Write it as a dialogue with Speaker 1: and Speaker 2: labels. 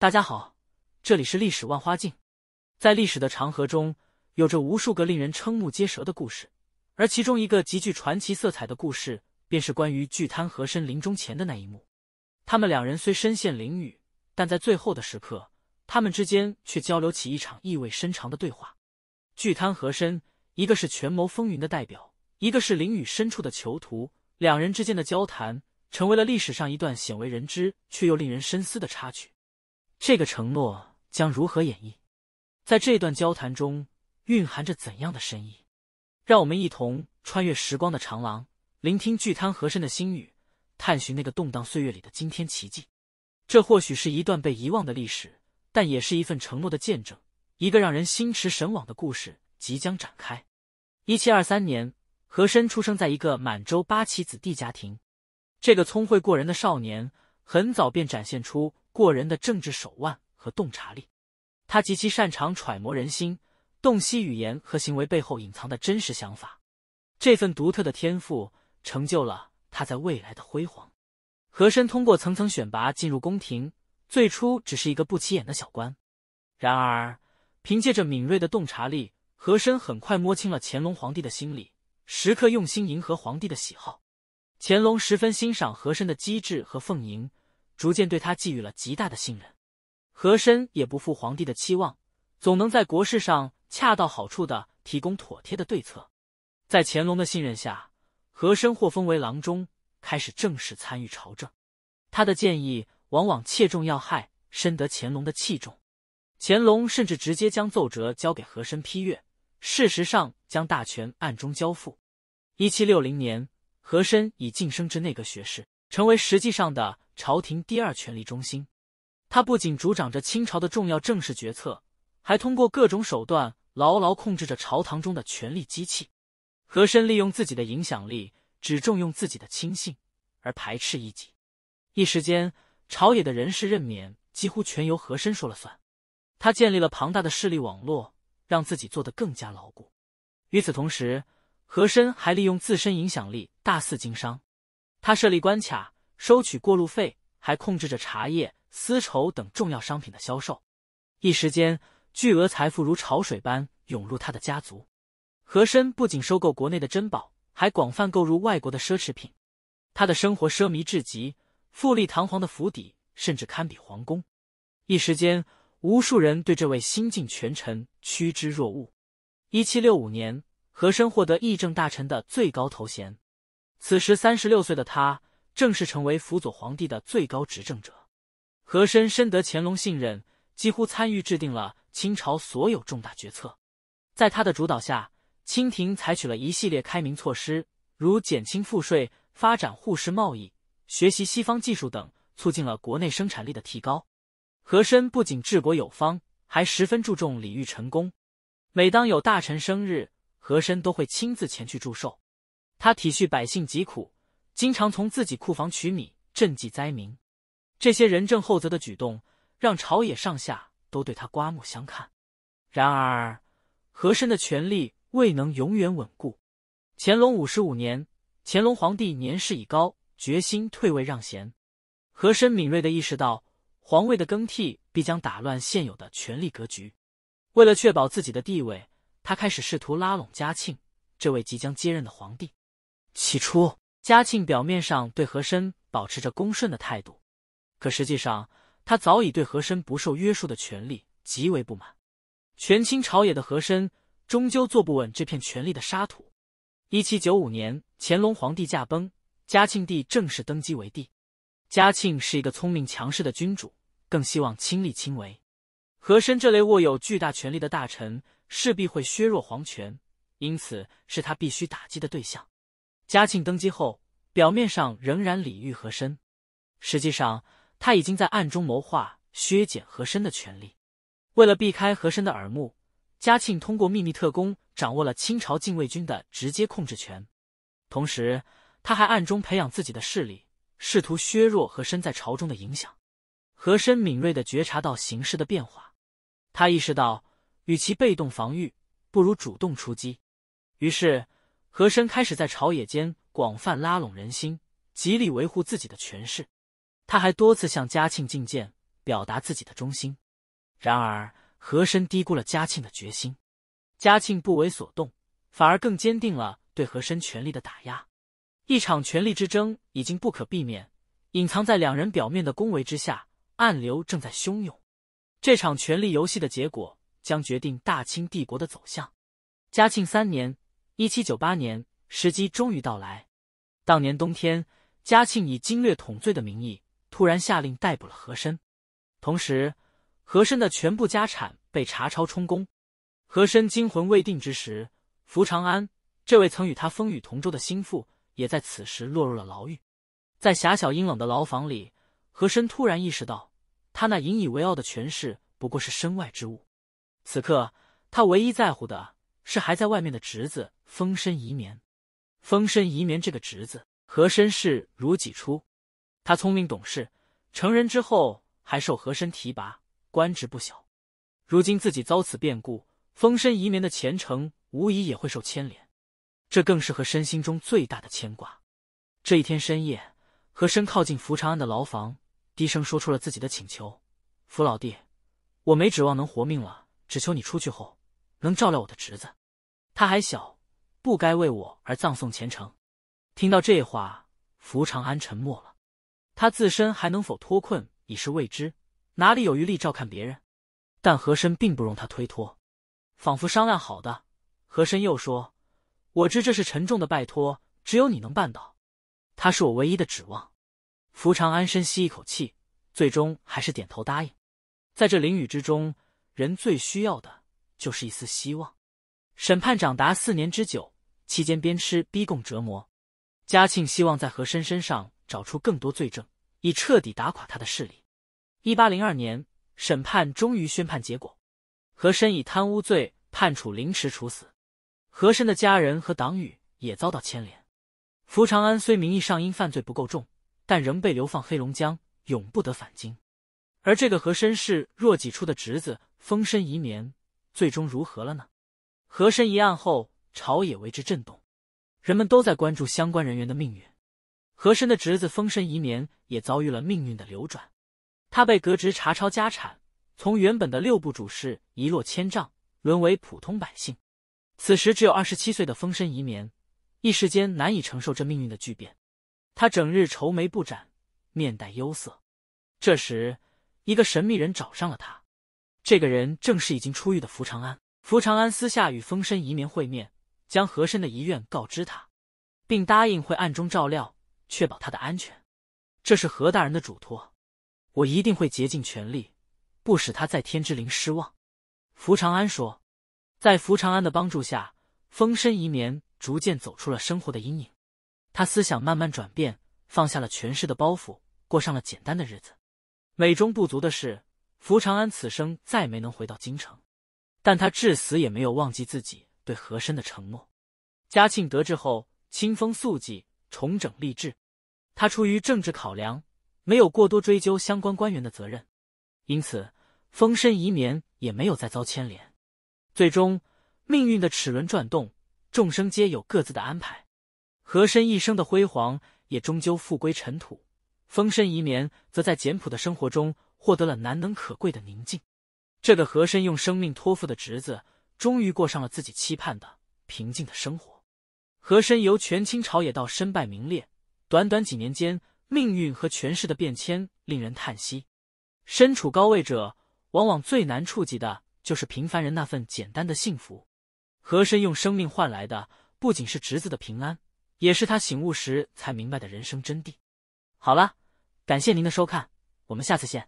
Speaker 1: 大家好，这里是历史万花镜。在历史的长河中，有着无数个令人瞠目结舌的故事，而其中一个极具传奇色彩的故事，便是关于巨贪和珅临终前的那一幕。他们两人虽身陷囹圄，但在最后的时刻，他们之间却交流起一场意味深长的对话。巨贪和珅，一个是权谋风云的代表，一个是囹圄深处的囚徒，两人之间的交谈，成为了历史上一段鲜为人知却又令人深思的插曲。这个承诺将如何演绎？在这段交谈中蕴含着怎样的深意？让我们一同穿越时光的长廊，聆听巨贪和珅的心语，探寻那个动荡岁月里的惊天奇迹。这或许是一段被遗忘的历史，但也是一份承诺的见证，一个让人心驰神往的故事即将展开。一七二三年，和珅出生在一个满洲八旗子弟家庭。这个聪慧过人的少年，很早便展现出。过人的政治手腕和洞察力，他极其擅长揣摩人心，洞悉语言和行为背后隐藏的真实想法。这份独特的天赋成就了他在未来的辉煌。和珅通过层层选拔进入宫廷，最初只是一个不起眼的小官。然而，凭借着敏锐的洞察力，和珅很快摸清了乾隆皇帝的心理，时刻用心迎合皇帝的喜好。乾隆十分欣赏和珅的机智和奉迎。逐渐对他寄予了极大的信任，和珅也不负皇帝的期望，总能在国事上恰到好处的提供妥帖的对策。在乾隆的信任下，和珅获封为郎中，开始正式参与朝政。他的建议往往切中要害，深得乾隆的器重。乾隆甚至直接将奏折交给和珅批阅，事实上将大权暗中交付。一七六零年，和珅已晋升至内阁学士，成为实际上的。朝廷第二权力中心，他不仅主掌着清朝的重要政事决策，还通过各种手段牢牢控制着朝堂中的权力机器。和珅利用自己的影响力，只重用自己的亲信，而排斥异己。一时间，朝野的人事任免几乎全由和珅说了算。他建立了庞大的势力网络，让自己做得更加牢固。与此同时，和珅还利用自身影响力大肆经商。他设立关卡。收取过路费，还控制着茶叶、丝绸等重要商品的销售。一时间，巨额财富如潮水般涌入他的家族。和珅不仅收购国内的珍宝，还广泛购入外国的奢侈品。他的生活奢靡至极，富丽堂皇的府邸甚至堪比皇宫。一时间，无数人对这位新晋权臣趋之若鹜。一七六五年，和珅获得议政大臣的最高头衔。此时三十六岁的他。正式成为辅佐皇帝的最高执政者，和珅深得乾隆信任，几乎参与制定了清朝所有重大决策。在他的主导下，清廷采取了一系列开明措施，如减轻赋税、发展互市贸易、学习西方技术等，促进了国内生产力的提高。和珅不仅治国有方，还十分注重礼遇臣功。每当有大臣生日，和珅都会亲自前去祝寿。他体恤百姓疾苦。经常从自己库房取米赈济灾民，这些仁政厚泽的举动让朝野上下都对他刮目相看。然而，和珅的权力未能永远稳固。乾隆五十五年，乾隆皇帝年事已高，决心退位让贤。和珅敏锐的意识到，皇位的更替必将打乱现有的权力格局。为了确保自己的地位，他开始试图拉拢嘉庆这位即将接任的皇帝。起初，嘉庆表面上对和珅保持着恭顺的态度，可实际上他早已对和珅不受约束的权利极为不满。权倾朝野的和珅终究坐不稳这片权力的沙土。一七九五年，乾隆皇帝驾崩，嘉庆帝正式登基为帝。嘉庆是一个聪明强势的君主，更希望亲力亲为。和珅这类握有巨大权力的大臣势必会削弱皇权，因此是他必须打击的对象。嘉庆登基后，表面上仍然礼遇和珅，实际上他已经在暗中谋划削减和珅的权力。为了避开和珅的耳目，嘉庆通过秘密特工掌握了清朝禁卫军的直接控制权，同时他还暗中培养自己的势力，试图削弱和珅在朝中的影响。和珅敏锐地觉察到形势的变化，他意识到与其被动防御，不如主动出击，于是。和珅开始在朝野间广泛拉拢人心，极力维护自己的权势。他还多次向嘉庆进谏，表达自己的忠心。然而，和珅低估了嘉庆的决心，嘉庆不为所动，反而更坚定了对和珅权力的打压。一场权力之争已经不可避免。隐藏在两人表面的恭维之下，暗流正在汹涌。这场权力游戏的结果将决定大清帝国的走向。嘉庆三年。一七九八年，时机终于到来。当年冬天，嘉庆以经略统罪的名义，突然下令逮捕了和珅。同时，和珅的全部家产被查抄充公。和珅惊魂未定之时，福长安这位曾与他风雨同舟的心腹，也在此时落入了牢狱。在狭小阴冷的牢房里，和珅突然意识到，他那引以为傲的权势不过是身外之物。此刻，他唯一在乎的。是还在外面的侄子封身遗眠。封身遗眠这个侄子和珅视如己出，他聪明懂事，成人之后还受和珅提拔，官职不小。如今自己遭此变故，封身遗棉的前程无疑也会受牵连，这更是和珅心中最大的牵挂。这一天深夜，和珅靠近福长安的牢房，低声说出了自己的请求：“福老弟，我没指望能活命了，只求你出去后能照料我的侄子。”他还小，不该为我而葬送前程。听到这话，福长安沉默了。他自身还能否脱困已是未知，哪里有余力照看别人？但和珅并不容他推脱，仿佛商量好的。和珅又说：“我知这是沉重的拜托，只有你能办到。他是我唯一的指望。”福长安深吸一口气，最终还是点头答应。在这淋雨之中，人最需要的就是一丝希望。审判长达四年之久，期间鞭笞、逼供、折磨。嘉庆希望在和珅身上找出更多罪证，以彻底打垮他的势力。一八零二年，审判终于宣判结果，和珅以贪污罪判处凌迟处死。和珅的家人和党羽也遭到牵连。福长安虽名义上因犯罪不够重，但仍被流放黑龙江，永不得返京。而这个和珅是若己出的侄子封身遗年，最终如何了呢？和珅一案后，朝野为之震动，人们都在关注相关人员的命运。和珅的侄子丰绅宜年也遭遇了命运的流转，他被革职查抄家产，从原本的六部主事一落千丈，沦为普通百姓。此时只有二十七岁的丰绅宜年，一时间难以承受这命运的巨变，他整日愁眉不展，面带忧色。这时，一个神秘人找上了他，这个人正是已经出狱的福长安。福长安私下与风身遗民会面，将和珅的遗愿告知他，并答应会暗中照料，确保他的安全。这是何大人的嘱托，我一定会竭尽全力，不使他在天之灵失望。”福长安说。在福长安的帮助下，风身遗民逐渐走出了生活的阴影，他思想慢慢转变，放下了权势的包袱，过上了简单的日子。美中不足的是，福长安此生再没能回到京城。但他至死也没有忘记自己对和珅的承诺。嘉庆得知后，清风肃纪，重整吏治。他出于政治考量，没有过多追究相关官员的责任，因此封身移民也没有再遭牵连。最终，命运的齿轮转动，众生皆有各自的安排。和珅一生的辉煌也终究复归尘土，封身移民则在简朴的生活中获得了难能可贵的宁静。这个和珅用生命托付的侄子，终于过上了自己期盼的平静的生活。和珅由权倾朝野到身败名裂，短短几年间，命运和权势的变迁令人叹息。身处高位者，往往最难触及的就是平凡人那份简单的幸福。和珅用生命换来的，不仅是侄子的平安，也是他醒悟时才明白的人生真谛。好了，感谢您的收看，我们下次见。